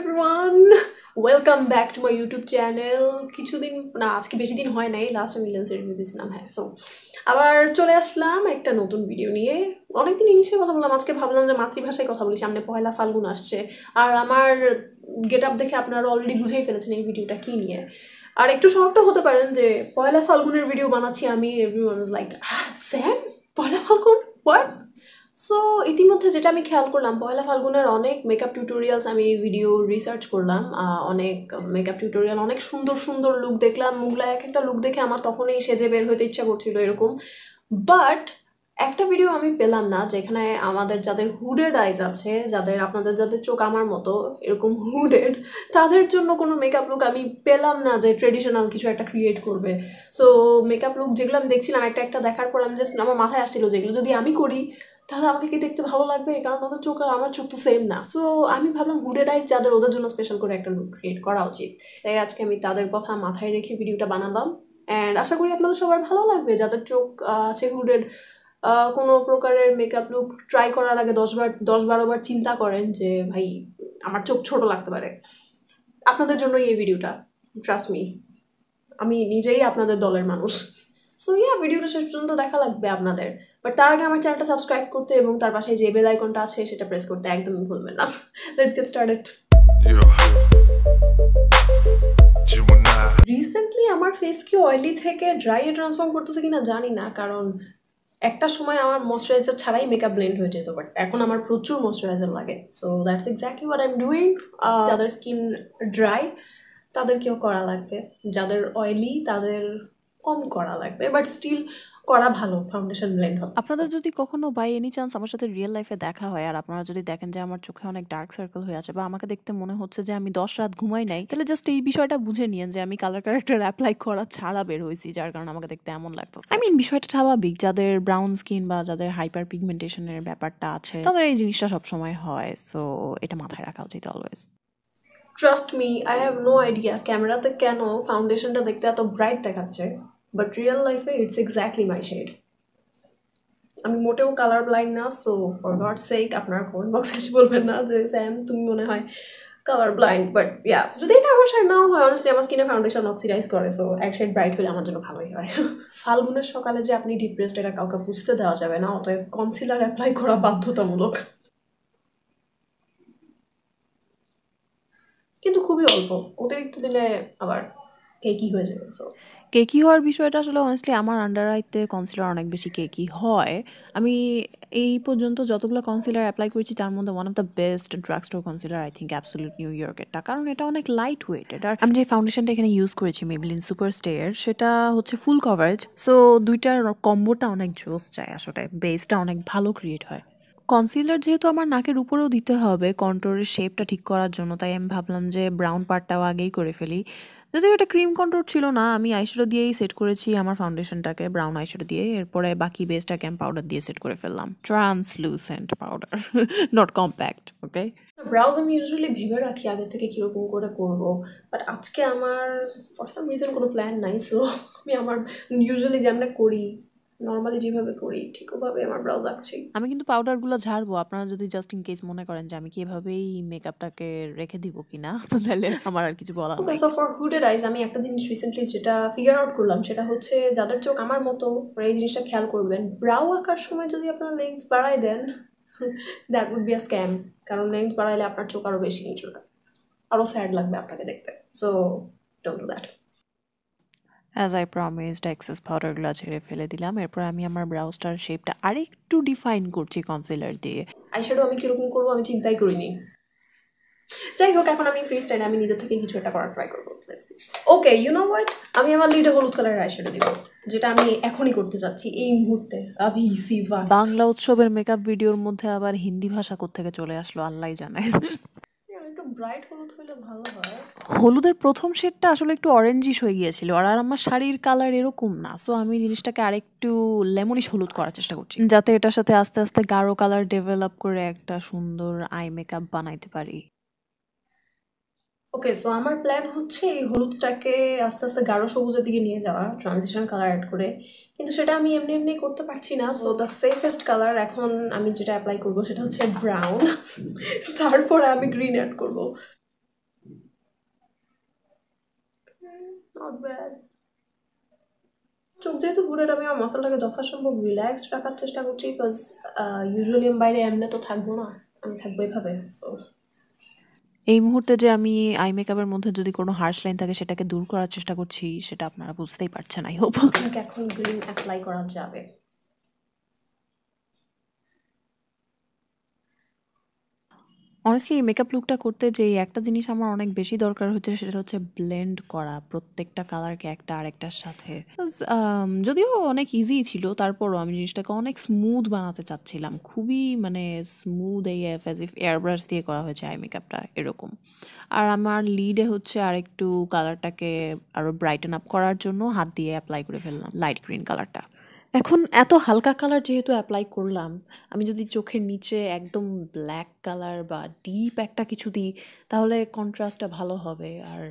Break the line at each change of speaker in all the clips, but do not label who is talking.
everyone welcome back to my YouTube channel কিছুদিন না আজকে বেশি দিন হয় নাই লাস্ট আমি লেন্স রিভিউ দিয়েছিলাম হ্যাঁ সো আবার চলে আসলাম একটা নতুন ভিডিও নিয়ে অনেকদিন ইংলিশে কথা বললাম আজকে ভাবলাম যে মাতৃভাষায় কথা বলি সামনে পয়লা ফাল্গুন আসছে আর আমার গেট আপ দেখে আপনারা অলরেডি বুঝেই ফেলেছেন এই ভিডিওটা কী নিয়ে আর একটু শখটা হতে পারেন যে পয়লা ফাল্গুনের ভিডিও বানাচ্ছি আমি everyone is like same Poila Falgun what so ইতিমধ্যে যেটা আমি খেয়াল করলাম পয়লা ফাল্গুনের অনেক মেকআপ টিউটোরিয়ালস আমি ভিডিও রিসার্চ করলাম অনেক মেকআপ টিউটোরিয়াল অনেক সুন্দর সুন্দর লুক দেখলাম মুগলা এক একটা লুক দেখে আমার তখনই সেজে বের হতে ইচ্ছা করছিল এরকম বাট একটা ভিডিও আমি পেলাম না যেখানে আমাদের যাদের হুডেড আইজ আছে যাদের আপনাদের যাদের চোখ আমার মতো এরকম হুডেড তাদের জন্য কোনো মেকআপ লুক আমি পেলাম না যে ট্রেডিশনাল কিছু একটা ক্রিয়েট করবে সো মেকআপ লুক যেগুলো আমি দেখছিলাম একটা একটা দেখার পর আমি জাস্ট আমার মাথায় আসছিলো যেগুলো যদি আমি করি তাহলে আমাকে কি দেখতে ভালো লাগবে কারণ ওদের চোখ আর আমার চোখ তো সেম না সো আমি ভাবলাম হুডেড আইজ যাদের ওদের জন্য স্পেশাল করে একটা লুক ক্রিয়েট করা উচিত তাই আজকে আমি তাদের কথা মাথায় রেখে ভিডিওটা বানালাম অ্যান্ড আশা করি আপনাদের সবার ভালো লাগবে যাদের চোখ আছে হুডেড কোনো প্রকারের মেকআপ লুক ট্রাই করার আগে দশবার দশ বারোবার চিন্তা করেন যে ভাই আমার চোখ ছোট লাগতে পারে আপনাদের জন্যই এই ভিডিওটা ট্রাস্ট মি আমি নিজেই আপনাদের দলের মানুষ সো ইয়া ভিডিওটা শেষ পর্যন্ত দেখা লাগবে আপনাদের বাট তার আগে আমার চ্যানেলটা সাবস্ক্রাইব করতে এবং তার পাশে যে বেল আইকনটা আছে সেটা প্রেস করতে একদমই ভুলবেন না লেটস গেট স্টার্টেড রিসেন্টলি আমার ফেস কি অয়েলি থেকে ড্রাই ট্রান্সফর্ম করতেছে কিনা জানি না কারণ একটা সময় আমার ময়শ্চারাইজার ছাড়াই মেকআপ ব্লেন্ড হয়ে যেত বাট এখন আমার প্রচুর ময়শ্চারাইজার লাগে so that's exactly what I am doing যাদের স্কিন ড্রাই তাদেরকেও করা লাগবে যাদের অয়েলি তাদের কম করা লাগবে বাট স্টিল করা ভালো ফাউন্ডেশন ব্লেন্ড হবে আপনাদের যদি কখনো বাই এনি চান্স আমার সাথে রিয়েল লাইফে দেখা হয় আর আপনারা যদি দেখেন যে আমার চোখে অনেক ডার্ক সার্কেল হয়ে আছে বা আমাকে দেখতে মনে হচ্ছে যে আমি দশ রাত ঘুমাই নাই তাহলে জাস্ট এই বিষয়টা বুঝে নিয়েন যে আমি কালার ক্যারেক্টার অ্যাপ্লাই করা ছাড়া বের হয়েছি যার কারণে আমাকে দেখতে এমন লাগতো আই মিন বিষয়টা স্বাভাবিক যাদের ব্রাউন স্কিন বা যাদের হাইপার পিগমেন্টেশনের ব্যাপারটা আছে তাদের এই জিনিসটা সবসময় হয় সো এটা মাথায় রাখা উচিত always trust me I have no idea ক্যামেরাতে কেন ফাউন্ডেশনটা দেখতে এত ব্রাইট দেখাচ্ছে বাট রিয়েল লাইফে ইটস এক্স্যাক্টলি মাই শেড আমি মোটেও কালার ব্লাইন্ড না সো ফর গড সেক আপনার কমেন্ট বক্সে এসে বলবেন না যে স্যাম তুমি মনে হয় কালার ব্লাইন্ড বাট ইয়া যদি এটা আমার শেড নাও হয় অনেস্টলি আমার স্কিনে ফাউন্ডেশন অক্সিডাইজ করে সো এক শেড ব্রাইট হলে আমার জন্য ভালোই হয় ফাল্গুনের সকালে যে আপনি ডিপ্রেসড এটা কাউকে বুঝতে দেওয়া যাবে না অতএব কনসিলার অ্যাপ্লাই করা বাধ্যতামূলক কিন্তু খুবই অল্প অতিরিক্ত দিলে আবার কে কী হয়ে যাবে সো কেকি হওয়ার বিষয়টা আসলে অনেস্টলি আমার আন্ডার আইতে কনসিলার অনেক বেশি কেকি হয় আমি এই পর্যন্ত যতগুলো কনসিলার অ্যাপ্লাই করেছি তার মধ্যে one of the best drug store concealer I think absolute New ইয়র্কেরটা কারণ এটা অনেক লাইট ওয়েটেড আর আমি যে ফাউন্ডেশনটা এখানে ইউজ করেছি মেবলিন সুপার স্টেয়ার সেটা হচ্ছে ফুল কভারেজ সো দুইটার কম্বোটা অনেক জোস যায় আসলে বেসটা অনেক ভালো ক্রিয়েট হয় কনসিলার যেহেতু আমার নাকের উপরেও দিতে হবে কন্ট্রোলের শেপটা ঠিক করার জন্য তাই আমি ভাবলাম যে ব্রাউন পার্টটাও আগেই করে ফেলি যদিও এটা ক্রিম কন্ট্রোল ছিল না আমি আইশ্যাডো দিয়েই সেট করেছি আমার ফাউন্ডেশনটাকে ব্রাউন আইশ্যাডো দিয়ে এরপরে বাকি বেসটা ক্যাম্প পাউডার দিয়ে সেট করে ফেললাম translucent powder not compact okay brows আমি ইউজুয়ালি ভেবে রাখি আগে থেকে কীরকম করে করব বাট আজকে আমার ফর সাম রিজন কোনো প্ল্যান নাই সো আমি আমার ইউজুয়ালি যে আমরা করি নর্মালি যেভাবে করি ঠিক ওভাবে আমার ব্রাউজ আঁকছি আমি কিন্তু পাউডারগুলো ঝাড়বো আপনারা যদি জাস্ট ইন কেস মনে করেন যে আমি কি এভাবেই মেকআপটাকে রেখে দিব কিনা তাহলে আমার আর কিছু বলার নাই সো ফর হুডেড আইজ আমি একটা জিনিস রিসেন্টলি যেটা ফিগার আউট করলাম সেটা হচ্ছে যাদের চোখ আমার মতো এই জিনিসটা খেয়াল করবেন ব্রাউ আঁকার সময় যদি আপনারা লেন্স বাড়ায় then that would be a scam কারণ লেন্স বাড়াইলে আপনার চোখ আরও বেশি নিচুর আরও স্যাড লাগবে আপনাকে দেখতে so don't do that as I promised excess পাউডারগুলো ছেড়ে ফেলে দিলাম এরপর আমি আমার ব্রাউজটার শেপটা আরেকটু ডিফাইন করছি কনসিলার দিয়ে আইশ্যাডো আমি কীরকম করবো আমি চিন্তাই করিনি যাই হোক এখন আমি ফ্রি স্টাইলে আমি নিজের থেকে কিছু একটা করার ট্রাই করবো ওকে ইউ নো হোয়াট আমি আমার লিডে হলুদ কালারের আইশ্যাডো দিব যেটা আমি এখনই করতে যাচ্ছি এই মুহূর্তে আভি সিভা বাংলা উৎসবের মেকআপ ভিডিওর মধ্যে আবার হিন্দি ভাষা থেকে চলে আসলো আল্লাহ জানায় ব্রাইট হলুদ হলে ভালো হয় হলুদের প্রথম শেডটা আসলে একটু অরেঞ্জিশ হয়ে গিয়েছিল আর আমার শাড়ির কালার এরকম না সো আমি জিনিসটাকে আরেকটু লেমনিশ হলুদ করার চেষ্টা করছি যাতে এটার সাথে আস্তে আস্তে গাঢ় কালার ডেভেলপ করে একটা সুন্দর আই মেকআপ বানাইতে পারি ওকে সো আমার প্ল্যান হচ্ছে এই হলুদটাকে আস্তে আস্তে গাঢ় সবুজের দিকে নিয়ে যাওয়া ট্রানজিশন কালার অ্যাড করে কিন্তু সেটা আমি এমনি এমনি করতে পারছি না সো দ্য সেফেস্ট কালার এখন আমি যেটা অ্যাপ্লাই করবো সেটা হচ্ছে ব্রাউন তারপরে আমি গ্রিন অ্যাড করব নট চোখ যেহেতু ঘুরে আমি আমার মশলাটাকে যথাসম্ভব রিল্যাক্সড রাখার চেষ্টা করছি বিকজ ইউজুয়ালি আমি বাইরে এমনি তো থাকবো না আমি থাকবো এইভাবে সো এই মুহূর্তে যে আমি আই মেকআপের মধ্যে যদি কোনো হার্শ লাইন থাকে সেটাকে দূর করার চেষ্টা করছি সেটা আপনারা বুঝতেই পারছেন আই হোপ এখন গ্রিন অ্যাপ্লাই করা যাবে অনেস্টলি এই মেকআপ লুকটা করতে যে একটা জিনিস আমার অনেক বেশি দরকার হচ্ছে সেটা হচ্ছে ব্লেন্ড করা প্রত্যেকটা কালারকে একটা আরেকটার সাথে um, যদিও অনেক ইজি ছিল তারপরও আমি জিনিসটাকে অনেক স্মুথ বানাতে চাচ্ছিলাম খুবই মানে স্মুথ এই এফ এজ ইফ এয়ারব্রাশ দিয়ে করা হয়েছে আই মেকআপটা এরকম আর আমার লিডে হচ্ছে আর একটু কালারটাকে আরও ব্রাইটেন আপ করার জন্য হাত দিয়ে অ্যাপ্লাই করে ফেললাম লাইট গ্রিন কালারটা এখন এত হালকা কালার যেহেতু অ্যাপ্লাই করলাম আমি যদি চোখের নিচে একদম ব্ল্যাক কালার বা ডিপ একটা কিছু দিই তাহলে কন্ট্রাস্টটা ভালো হবে আর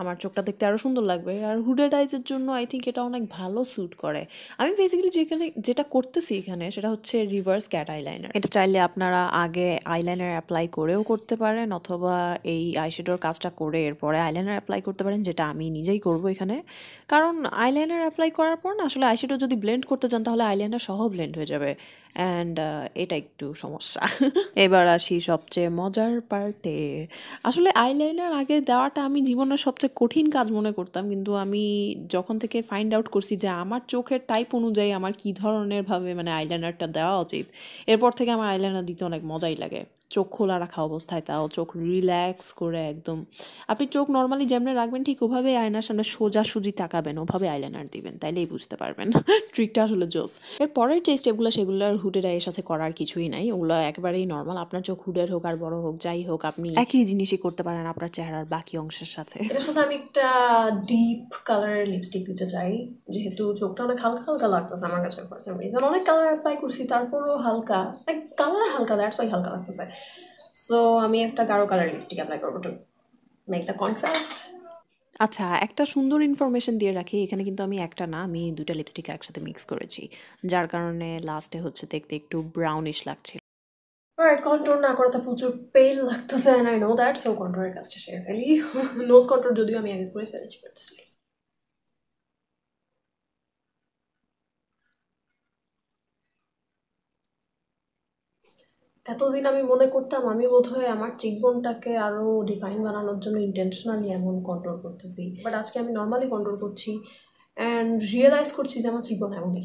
আমার চোখটা দেখতে আরও সুন্দর লাগবে আর হুডেড আইজের জন্য আই থিঙ্ক এটা অনেক ভালো স্যুট করে আমি বেসিক্যালি যেখানে যেটা করতেছি এখানে সেটা হচ্ছে রিভার্স ক্যাট আইলাইনার এটা চাইলে আপনারা আগে আইলাইনার অ্যাপ্লাই করেও করতে পারেন অথবা এই আইশেডোর কাজটা করে এরপরে আইলাইনার অ্যাপ্লাই করতে পারেন যেটা আমি নিজেই করব এখানে কারণ আইলাইনার অ্যাপ্লাই করার পর না আসলে আইশেডো যদি ব্লেন্ড করতে চান তাহলে আইলাইনার সহ ব্লেন্ড হয়ে যাবে অ্যান্ড uh, এটা একটু সমস্যা এবার আসি সবচেয়ে মজার পার্টে আসলে আইলাইনার আগে দেওয়াটা আমি জীবনের সবচেয়ে কঠিন কাজ মনে করতাম কিন্তু আমি যখন থেকে ফাইন্ড আউট করছি যে আমার চোখের টাইপ অনুযায়ী আমার কী ধরনের ভাবে মানে আইলাইনারটা দেওয়া উচিত এরপর থেকে আমার আইলাইনার দিতে অনেক মজাই লাগে চোখ খোলা রাখা অবস্থায় তাও চোখ রিল্যাক্স করে একদম আপনি চোখ নর্মালি যেমনি রাখবেন ঠিক ওভাবে আয়নার সামনে সোজাসুজি তাকাবেন ওভাবে আইলাইনার দিবেন তাইলেই বুঝতে পারবেন ট্রিকটা আসলে জোস এর পরের যে স্টেপগুলো সেগুলো আর হুডের আয়ের সাথে করার কিছুই নাই ওগুলো একেবারেই নর্মাল আপনার চোখ হুডের হোক আর বড় হোক যাই হোক আপনি একই জিনিসই করতে পারেন আপনার চেহারার বাকি অংশের সাথে এটার সাথে আমি একটা ডিপ কালারের লিপস্টিক দিতে চাই যেহেতু চোখটা অনেক হালকা হালকা লাগতেছে আমার কাছে অনেক কালার অ্যাপ্লাই করছি তারপরও হালকা কালার হালকা দ্যাটস ওয়াই হালকা লাগতেছে সো আমি একটা গাঢ় কালার লিপস্টিক অ্যাপ্লাই করবো টু মেক দ্য কন্ট্রাস্ট আচ্ছা একটা সুন্দর ইনফরমেশন দিয়ে রাখি এখানে কিন্তু আমি একটা না আমি দুটা লিপস্টিক একসাথে মিক্স করেছি যার কারণে লাস্টে হচ্ছে দেখতে একটু ব্রাউনিশ লাগছিল রাইট কন্ট্রোল না করাতে প্রচুর পেল লাগতেছে আই নো দ্যাট সো কন্ট্রোলের কাজটা সেরে ফেলি নোজ কন্ট্রোল যদিও আমি আগে করে ফেলেছি বাট এতদিন আমি মনে করতাম আমি বোধহয় আমার চিকবনটাকে আরও ডিফাইন বানানোর জন্য ইন্টেনশনালি এমন কন্ট্রোল করতেছি বাট আজকে আমি নর্মালি কন্ট্রোল করছি অ্যান্ড রিয়েলাইজ করছি যে আমার চিকবন এমনই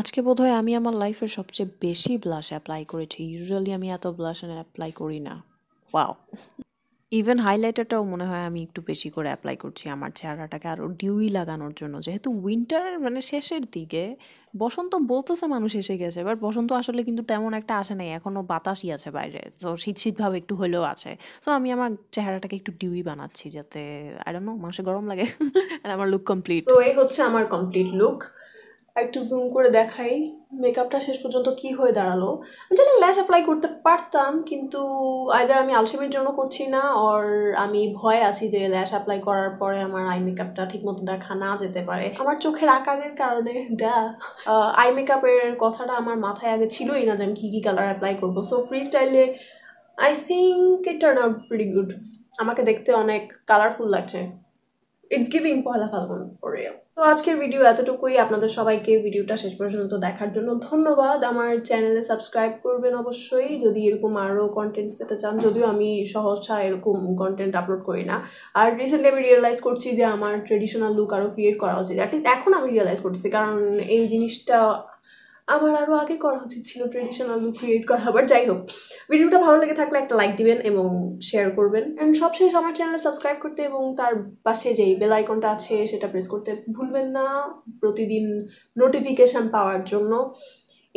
আজকে বোধহয় আমি আমার লাইফের সবচেয়ে বেশি ব্লাশ অ্যাপ্লাই করেছি ইউজুয়ালি আমি এত ব্লাশ অ্যাপ্লাই করি না ওয়াও ইভেন হাইলাইটারটাও মনে হয় আমি একটু বেশি করে অ্যাপ্লাই করছি আমার চেহারাটাকে আরও ডিউই লাগানোর জন্য যেহেতু উইন্টার মানে শেষের দিকে বসন্ত বলতেছে মানুষ এসে গেছে এবার বসন্ত আসলে কিন্তু তেমন একটা আসে নাই এখনও বাতাসই আছে বাইরে তো শীত শীতভাবে একটু হলেও আছে তো আমি আমার চেহারাটাকে একটু ডিউই বানাচ্ছি যাতে আই ডোন্ট নো গরম লাগে আর আমার লুক কমপ্লিট তো এই হচ্ছে আমার কমপ্লিট লুক একটু জুম করে দেখাই মেকআপটা শেষ পর্যন্ত কি হয়ে দাঁড়ালো আমি জানি ল্যাশ অ্যাপ্লাই করতে পারতাম কিন্তু আইদার আমি আলসেমির জন্য করছি না অর আমি ভয় আছি যে ল্যাশ অ্যাপ্লাই করার পরে আমার আই মেকআপটা মতো দেখা না যেতে পারে আমার চোখের আকারের কারণে ডা আই মেকআপের কথাটা আমার মাথায় আগে ছিলই না যে আমি কী কী কালার অ্যাপ্লাই করবো সো ফ্রি স্টাইলে I think it turn out very good আমাকে দেখতে অনেক কালারফুল লাগছে ইটস গিভিং পয়লা ফাল্গুন তো আজকের ভিডিও এতটুকুই আপনাদের সবাইকে ভিডিওটা শেষ পর্যন্ত দেখার জন্য ধন্যবাদ আমার চ্যানেলে সাবস্ক্রাইব করবেন অবশ্যই যদি এরকম আরও কন্টেন্টস পেতে চান যদিও আমি সহসা এরকম কন্টেন্ট আপলোড করি না আর রিসেন্টলি আমি রিয়েলাইজ করছি যে আমার ট্রেডিশনাল লুক আরও ক্রিয়েট করা উচিত অ্যাটলিস্ট এখন আমি রিয়েলাইজ করছি কারণ এই জিনিসটা আমার আরও আগে করা উচিত ছিল ট্রেডিশনাল লুক ক্রিয়েট করা আবার যাই হোক ভিডিওটা ভালো লেগে থাকলে একটা লাইক দিবেন এবং শেয়ার করবেন অ্যান্ড সবশেষ আমার চ্যানেলে সাবস্ক্রাইব করতে এবং তার পাশে যেই বেল আইকনটা আছে সেটা প্রেস করতে ভুলবেন না প্রতিদিন নোটিফিকেশান পাওয়ার জন্য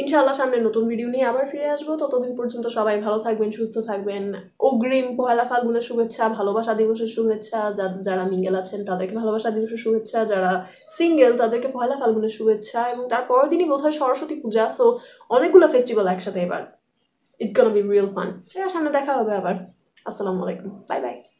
ইনশাআল্লাহ সামনে নতুন ভিডিও নিয়ে আবার ফিরে আসবো ততদিন পর্যন্ত সবাই ভালো থাকবেন সুস্থ থাকবেন অগ্রিম পহেলা ফাল্গুনের শুভেচ্ছা ভালোবাসা দিবসের শুভেচ্ছা যারা মিঙ্গেল আছেন তাদেরকে ভালোবাসা দিবসের শুভেচ্ছা যারা সিঙ্গেল তাদেরকে পহেলা ফাল্গুনের শুভেচ্ছা এবং তার পরের দিনই বোধহয় সরস্বতী পূজা সো অনেকগুলো ফেস্টিভ্যাল একসাথে এবার it's gonna be real fun সামনে দেখা হবে আবার আসসালামু আলাইকুম বাই বাই